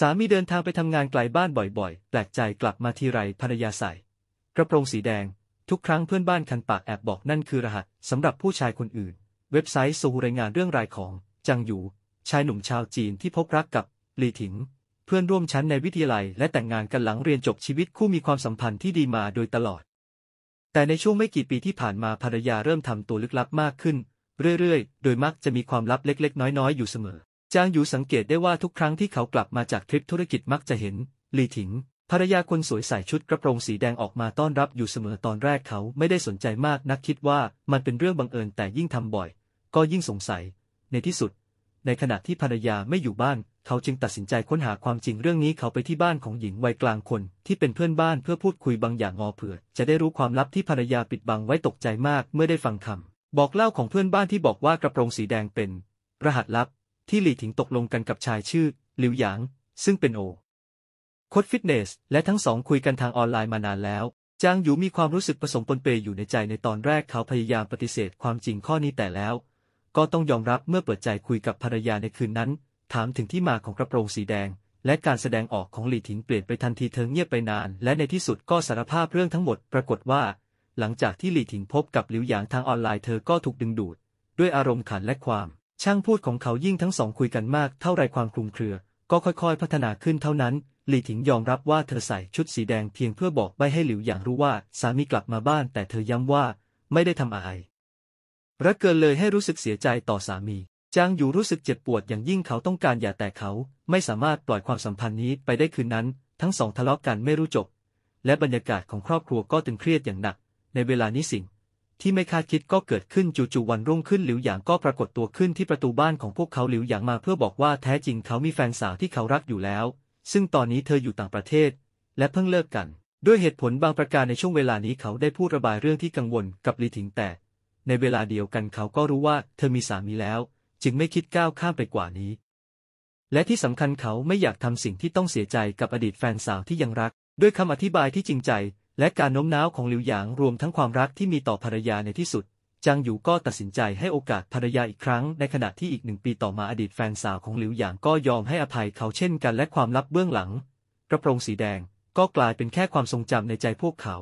สามีเดินทางไปทำงานไกลบ้านบ่อยๆ แปลกใจกลับมาทีไรภรรยาใส่กระโปรงสีแดงทุกครั้งเพื่อนบ้านคันปากแอบบอกนั่นคือรหัสสำหรับผู้ชายคนอื่น เว็บไซต์โฮูรายงานเรื่องรายของ จังอยู่ ชายหนุ่มชาวจีนที่พบรักกับ หลีถิง เพื่อนร่วมชั้นในวิทยาลัยและแต่งงานกันหลังเรียนจบชีวิตคู่มีความสัมพันธ์ที่ดีมาโดยตลอด แต่ในช่วงไม่กี่ปีที่ผ่านมาภรรยาเริ่มทำตัวลึกลับมากขึ้น เรื่อยๆ โดยมักจะมีความลับเล็กๆน้อย ๆ อยู่เสมอจางอยู่สังเกตได้ว่าทุกครั้งที่เขากลับมาจากทริปธุรกิจมักจะเห็นลีถิงภรรยาคนสวยใส่ชุดกระโปรงสีแดงออกมาต้อนรับอยู่เสมอตอนแรกเขาไม่ได้สนใจมากนักคิดว่ามันเป็นเรื่องบังเอิญแต่ยิ่งทำบ่อยก็ยิ่งสงสัยในที่สุดในขณะที่ภรรยาไม่อยู่บ้านเขาจึงตัดสินใจค้นหาความจริงเรื่องนี้เขาไปที่บ้านของหญิงวัยกลางคนที่เป็นเพื่อนบ้านเพื่อพูดคุยบางอย่างงอเผื่อจะได้รู้ความลับที่ภรรยาปิดบังไว้ตกใจมากเมื่อได้ฟังคำบอกเล่าของเพื่อนบ้านที่บอกว่ากระโปรงสีแดงเป็นรหัสลับที่หลี่ถิงตกลงกันกับชายชื่อ หลิวหยาง ซึ่งเป็นโอโค้ดฟิตเนส และทั้งสองคุยกันทางออนไลน์มานานแล้ว จางหยูมีความรู้สึกผสมปนเปอยู่ในใจในตอนแรกเขาพยายามปฏิเสธความจริงข้อนี้แต่แล้ว ก็ต้องยอมรับเมื่อเปิดใจคุยกับภรรยาในคืนนั้น ถามถึงที่มาของกระโปรงสีแดง และการแสดงออกของหลี่ถิงเปลี่ยนไปทันทีเธอเงียบไปนานและในที่สุดก็สารภาพเรื่องทั้งหมด ปรากฏว่าหลังจากที่หลี่ถิงพบกับหลิวหยางทางออนไลน์เธอก็ถูกดึงดูดด้วยอารมณ์ขันและความช่างพูดของเขายิ่งทั้งสองคุยกันมาก เท่าไรความคลุมเครือ ก็ค่อยๆ พัฒนาขึ้นเท่านั้น หลี่ถิงยอมรับว่าเธอใส่ชุดสีแดงเพียงเพื่อบอกใบให้หลิวหยางรู้ว่า สามีกลับมาบ้าน แต่เธอย้ำว่าไม่ได้ทำอะไรรักเกินเลยให้รู้สึกเสียใจต่อสามีจางอยู่รู้สึกเจ็บปวดอย่างยิ่งเขาต้องการอย่าแต่เขา ไม่สามารถปล่อยความสัมพันธ์นี้ไปได้คืนนั้น ทั้งสองทะเลาะกกันไม่รู้จบ และบรรยากาศ ของครอบครัวก็ตึงเครียดอย่างหนัก ในเวลานี้สิ่งที่ไม่คาดคิดก็เกิดขึ้นจู่ๆวันรุ่งขึ้นหลิวหยางก็ปรากฏตัวขึ้นที่ประตูบ้านของพวกเขาหลิวหยางมาเพื่อบอกว่าแท้จริงเขามีแฟนสาวที่เขารักอยู่แล้ว ซึ่งตอนนี้เธออยู่ต่างประเทศ และเพิ่งเลิกกัน ด้วยเหตุผลบางประการในช่วงเวลานี้เขาได้พูดระบายเรื่องที่กังวลกับลีถิงแต่ ในเวลาเดียวกันเขาก็รู้ว่าเธอมีสามีแล้ว จึงไม่คิดก้าวข้ามไปกว่านี้ และที่สำคัญเขาไม่อยากทำสิ่งที่ต้องเสียใจกับอดีตแฟนสาวที่ยังรัก ด้วยคำอธิบายที่จริงใจและการโน้มน้าวของหลิวหยางรวมทั้งความรักที่มีต่อภรรยาในที่สุด จางอยู่ก็ตัดสินใจให้โอกาสภรรยาอีกครั้ง ในขณะที่อีกหนึ่งปีต่อมาอดีตแฟนสาวของหลิวหยางก็ยอมให้อภัยเขาเช่นกันและความลับเบื้องหลังกระโปรงสีแดงก็กลายเป็นแค่ความทรงจำในใจพวกเขา